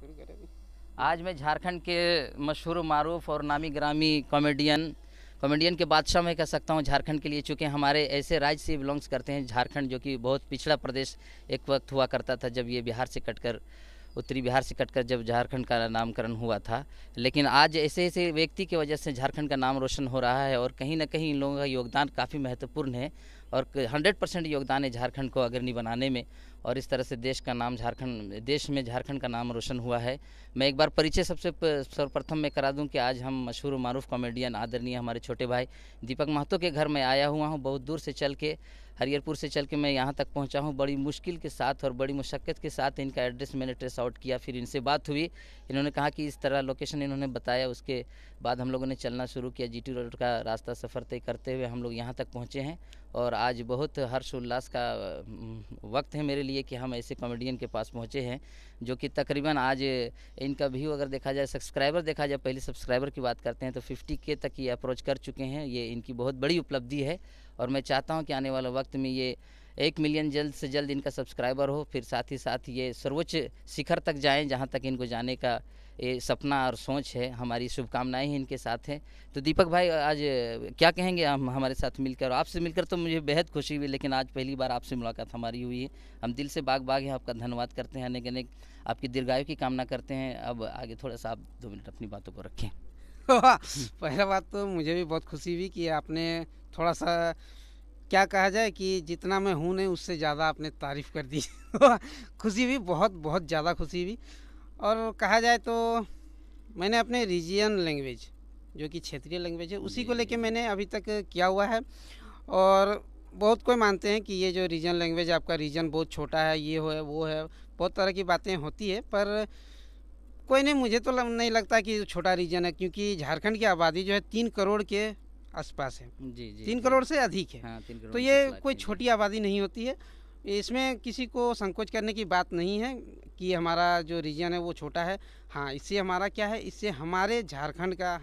शुरू करें आज मैं झारखंड के मशहूर मरूफ और नामी ग्रामी कॉमेडियन कॉमेडियन के बादशाह मैं कह सकता हूँ झारखंड के लिए चूँकि हमारे ऐसे राज्य से बिलोंग्स करते हैं झारखंड जो कि बहुत पिछड़ा प्रदेश एक वक्त हुआ करता था जब ये बिहार से कटकर उत्तरी बिहार से कटकर जब झारखंड का नामकरण हुआ था लेकिन आज ऐसे ऐसे व्यक्ति की वजह से झारखंड का नाम रोशन हो रहा है और कहीं ना कहीं इन लोगों का योगदान काफ़ी महत्वपूर्ण है और 100 परसेंट योगदान है झारखंड को अग्रणी बनाने में और इस तरह से देश का नाम झारखंड देश में झारखंड का नाम रोशन हुआ है मैं एक बार परिचय सबसे सर्वप्रथम मैं करा दूं कि आज हम मशहूर मरूफ कॉमेडियन आदरणीय हमारे छोटे भाई दीपक महतो के घर में आया हुआ हूं बहुत दूर से चल के हरियरपुर से चल के मैं यहाँ तक पहुँचा हूँ बड़ी मुश्किल के साथ और बड़ी मुशक्क़त के साथ इनका एड्रेस मैंने ट्रेस आउट किया फिर इनसे बात हुई इन्होंने कहा कि इस तरह लोकेशन इन्होंने बताया उसके बाद हम लोगों ने चलना शुरू किया जी रोड का रास्ता सफ़र तय करते हुए हम लोग यहाँ तक पहुँचे हैं और आज बहुत हर्ष उल्लास का वक्त है मेरे लिए कि हम ऐसे कॉमेडियन के पास पहुँचे हैं जो कि तकरीबन आज इनका व्यू अगर देखा जाए सब्सक्राइबर देखा जाए पहले सब्सक्राइबर की बात करते हैं तो 50 के तक ये अप्रोच कर चुके हैं ये इनकी बहुत बड़ी उपलब्धि है और मैं चाहता हूँ कि आने वाले वक्त में ये एक मिलियन जल्द से जल्द इनका सब्सक्राइबर हो फिर साथ ही साथ ये सर्वोच्च शिखर तक जाएं जहाँ तक इनको जाने का ये सपना और सोच है हमारी शुभकामनाएं इनके साथ हैं तो दीपक भाई आज क्या कहेंगे हम हमारे साथ मिलकर आपसे मिलकर तो मुझे बेहद खुशी हुई लेकिन आज पहली बार आपसे मुलाकात हमारी हुई है हम दिल से बाग बाग हैं आपका धन्यवाद करते हैं अनेक अनेक आपकी दीर्घायु की कामना करते हैं अब आगे थोड़ा सा आप दो मिनट अपनी बातों को रखें पहला बात तो मुझे भी बहुत खुशी हुई कि आपने थोड़ा सा क्या कहा जाए कि जितना मैं हूँ नहीं उससे ज़्यादा आपने तारीफ़ कर दी खुशी भी बहुत बहुत ज़्यादा खुशी हुई और कहा जाए तो मैंने अपने रीजियन लैंग्वेज जो कि क्षेत्रीय लैंग्वेज है उसी को लेके मैंने अभी तक किया हुआ है और बहुत कोई मानते हैं कि ये जो रीजन लैंग्वेज आपका रीजन बहुत छोटा है ये हो है वो है बहुत तरह की बातें होती है पर कोई नहीं मुझे तो नहीं लगता कि छोटा रीजन है क्योंकि झारखंड की आबादी जो है तीन करोड़ के आसपास है जी जी तीन करोड़ से अधिक है हाँ, तो ये तो कोई छोटी आबादी नहीं होती है इसमें किसी को संकोच करने की बात नहीं है कि हमारा जो रीजन है वो छोटा है हाँ इससे हमारा क्या है इससे हमारे झारखंड का